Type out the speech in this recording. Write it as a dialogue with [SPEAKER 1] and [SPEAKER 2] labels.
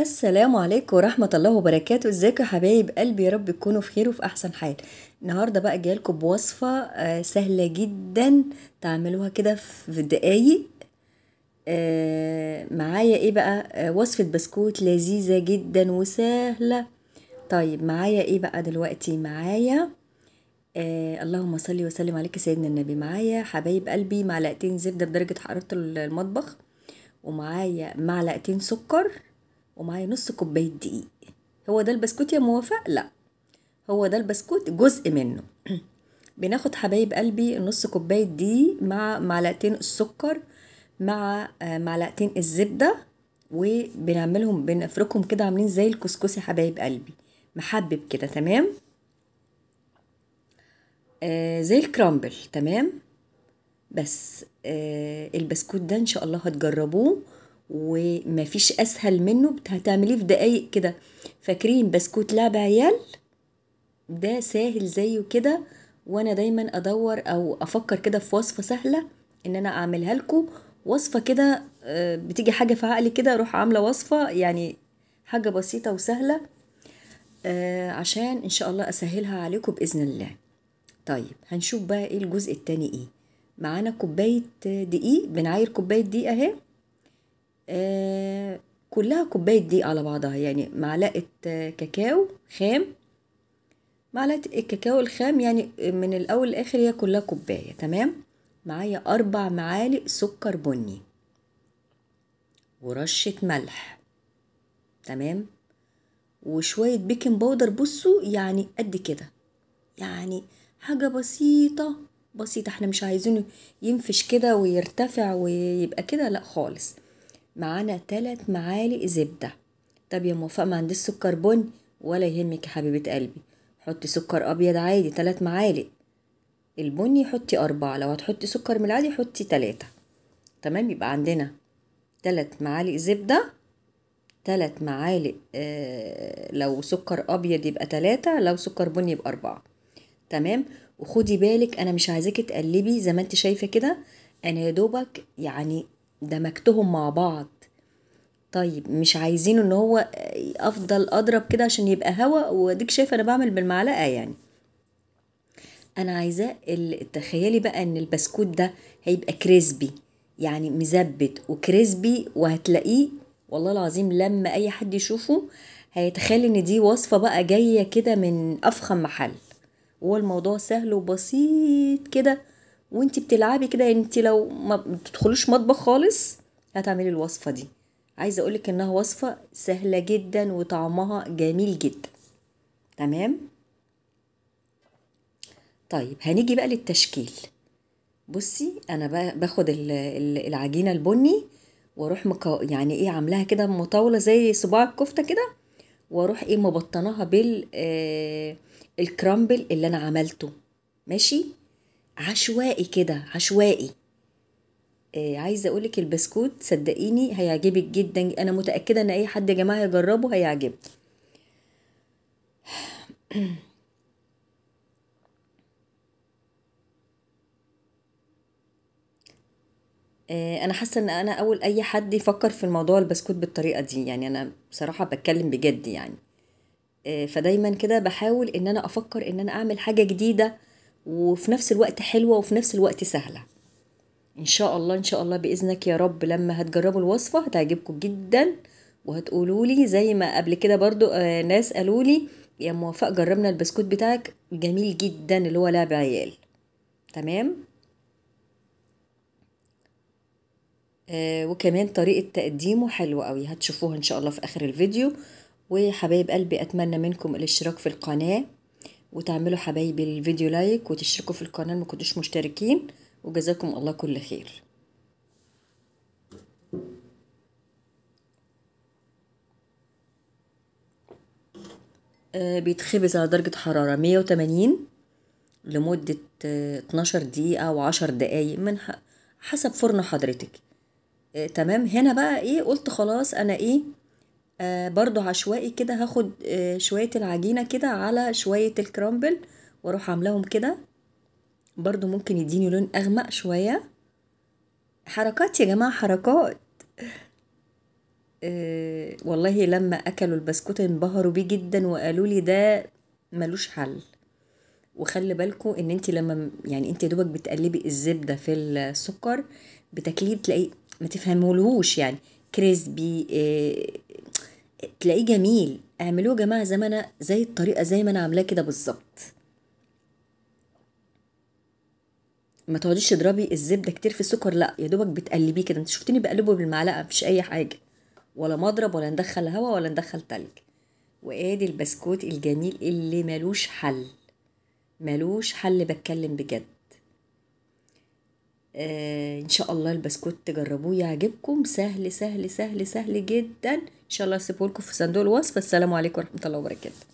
[SPEAKER 1] السلام عليكم ورحمة الله وبركاته ازيكم يا حبايب قلبي يا رب تكونوا في خير وفي أحسن حال النهاردة بقى جايلكم بوصفة آه، سهلة جدا تعملوها كده في دقايق آه، معايا ايه بقى آه، وصفة بسكوت لذيذة جدا وسهلة طيب معايا ايه بقى دلوقتي معايا آه اللهم صل وسلم عليك سيدنا النبي معايا حبايب قلبي معلقتين زبدة بدرجة حرارة المطبخ ومعايا معلقتين سكر ومعايا نص كوباية دقيق هو ده البسكوت يا موافق؟ لا هو ده البسكوت جزء منه بناخد حبايب قلبي نص كوباية دقيق مع معلقتين السكر مع آه، معلقتين الزبدة وبنعملهم بنفركهم كده عاملين زي الكسكسي حبايب قلبي محبب كده تمام آه زي الكرامبل تمام بس آه البسكوت ده ان شاء الله هتجربوه ومفيش اسهل منه هتعمليه في دقايق كده فاكرين بسكوت لعب عيال ده سهل زيه كده وانا دايما ادور او افكر كده في وصفه سهله ان انا اعملها لكم وصفه كده آه، بتيجي حاجه في عقلي كده اروح عامله وصفه يعني حاجه بسيطه وسهله آه، عشان ان شاء الله اسهلها عليكم باذن الله طيب هنشوف بقى ايه الجزء التاني ايه معانا كوبايه دقيق بنعاير كوبايه دقيق اهي آه، كلها كوباية دقيق على بعضها يعني معلقة آه، كاكاو خام معلقة الكاكاو الخام يعني من الأول لآخر هي كلها كوباية تمام معايا أربع معالق سكر بني ورشة ملح تمام وشوية بيكنج باودر بصوا يعني قد كده يعني حاجة بسيطة بسيطة احنا مش عايزينه ينفش كده ويرتفع ويبقى كده لا خالص معانا تلات معالق زبدة طب يا موفاء ما عنديش سكر بني ولا يهمك يا حبيبة قلبي حطي سكر أبيض عادي تلات معالق البني حطي أربعة لو هتحطي سكر من العادي حطي تلاتة تمام يبقى عندنا تلات معالق زبدة تلات معالق آه لو سكر أبيض يبقى تلاتة لو سكر بني يبقى أربعة تمام وخدي بالك أنا مش عايزاكي تقلبي زي ما انت شايفة كده أنا يا دوبك يعني دمجتهم مع بعض طيب مش عايزينه ان هو افضل اضرب كده عشان يبقى هوا واديك شايفه انا بعمل بالمعلقه يعني انا عايزاه تخيلي بقى ان البسكوت ده هيبقى كريسبي يعني مزبت وكريسبي وهتلاقيه والله العظيم لما اي حد يشوفه هيتخيل ان دي وصفه بقى جايه كده من افخم محل والموضوع سهل وبسيط كده وانت بتلعبي كده يعني انت لو ما بتدخلوش مطبخ خالص هتعملي الوصفه دي عايزه اقولك انها وصفه سهله جدا وطعمها جميل جدا تمام طيب هنيجي بقى للتشكيل بصي انا باخد العجينه البني واروح يعني ايه عاملاها كده مطاوله زي صباع الكفته كده واروح ايه مبطناها بال آه، الكرامبل اللي انا عملته ماشي عشوائي كده عشوائي آه عايزه اقولك البسكوت صدقيني هيعجبك جدا انا متاكده ان اي حد يا جماعه يجربه هيعجبك آه، انا حاسه ان انا اول اي حد يفكر في الموضوع البسكوت بالطريقه دي يعني انا بصراحه بتكلم بجد يعني آه، فدايما كده بحاول ان انا افكر ان انا اعمل حاجه جديده وفي نفس الوقت حلوة وفي نفس الوقت سهلة ان شاء الله ان شاء الله باذنك يا رب لما هتجربوا الوصفة هتعجبكم جدا وهتقولوا لي زي ما قبل كده برضو آه، ناس قالوا لي يا ام وفاء جربنا البسكوت بتاعك جميل جدا اللي هو لعب عيال تمام آه وكمان طريقة تقديمه حلوة قوي هتشوفوها ان شاء الله في اخر الفيديو وحبايب قلبي اتمنى منكم الاشتراك في القناه وتعملوا حبايبي الفيديو لايك وتشتركوا في القناة ما كنتوش مشتركين وجزاكم الله كل خير آه، بيتخبز على درجة حرارة 180 لمدة 12 آه، دقيقة أو 10 دقايق من حسب فرن حضرتك آه، تمام هنا بقى ايه قلت خلاص انا ايه آه، برضو عشوائي كده هاخد آه، شوية العجينة كده على شوية الكرامبل واروح عاملاهم كده برضو ممكن يديني لون اغمق شوية حركات يا جماعة حركات آه، والله لما اكلوا البسكوت انبهروا بيه جدا وقالوا لي ده ملوش حل وخلي بالكم ان انت لما يعني انت دوبك بتقلبي الزبده في السكر بتاكليه بتلاقيه ما تفهمولهوش يعني كريسبي تلاقيه جميل اعملوه يا جماعه زي ما انا زي الطريقه زي ما انا عاملاه كده بالظبط ما تقعديش تضربي الزبده كتير في السكر لا يا دوبك بتقلبيه كده انت شفتني بقلبه بالمعلقه مفيش اي حاجه ولا مضرب ولا ندخل هوا ولا ندخل تلج وادي البسكوت الجميل اللي ملوش حل ملوش حل بتكلم بجد آه، ان شاء الله البسكوت تجربوه يعجبكم سهل سهل سهل سهل جدا ان شاء الله اسيبه لكم في صندوق الوصف السلام عليكم ورحمه الله وبركاته